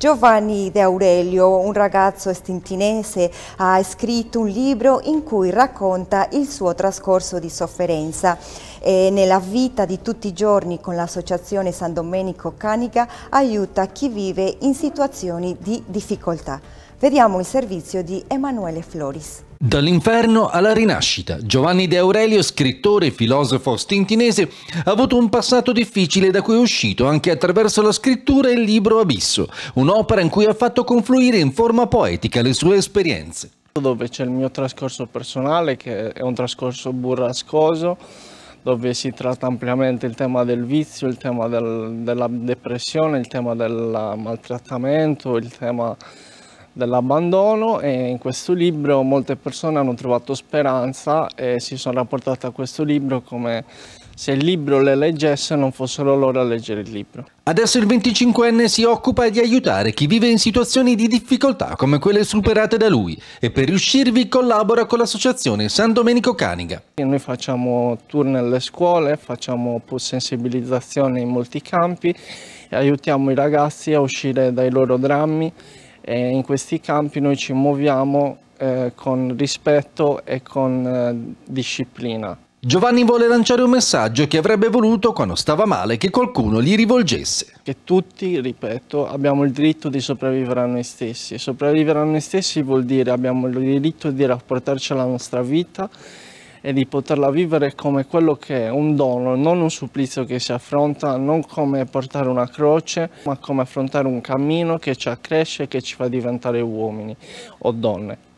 Giovanni De Aurelio, un ragazzo estintinese, ha scritto un libro in cui racconta il suo trascorso di sofferenza. E nella vita di tutti i giorni con l'associazione San Domenico Caniga aiuta chi vive in situazioni di difficoltà. Vediamo il servizio di Emanuele Floris. Dall'inferno alla rinascita, Giovanni De Aurelio, scrittore e filosofo stintinese, ha avuto un passato difficile da cui è uscito anche attraverso la scrittura e il libro Abisso, un'opera in cui ha fatto confluire in forma poetica le sue esperienze. Dove c'è il mio trascorso personale, che è un trascorso burrascoso, dove si tratta ampiamente il tema del vizio, il tema del, della depressione, il tema del maltrattamento, il tema dell'abbandono e in questo libro molte persone hanno trovato speranza e si sono rapportate a questo libro come se il libro le leggesse non fossero loro a leggere il libro. Adesso il 25enne si occupa di aiutare chi vive in situazioni di difficoltà come quelle superate da lui e per riuscirvi collabora con l'associazione San Domenico Caniga. Noi facciamo tour nelle scuole, facciamo sensibilizzazione in molti campi e aiutiamo i ragazzi a uscire dai loro drammi e in questi campi noi ci muoviamo eh, con rispetto e con eh, disciplina. Giovanni vuole lanciare un messaggio che avrebbe voluto quando stava male che qualcuno gli rivolgesse. Che tutti, ripeto, abbiamo il diritto di sopravvivere a noi stessi. Sopravvivere a noi stessi vuol dire abbiamo il diritto di rapportarci alla nostra vita e di poterla vivere come quello che è un dono, non un supplizio che si affronta, non come portare una croce, ma come affrontare un cammino che ci accresce e che ci fa diventare uomini o donne.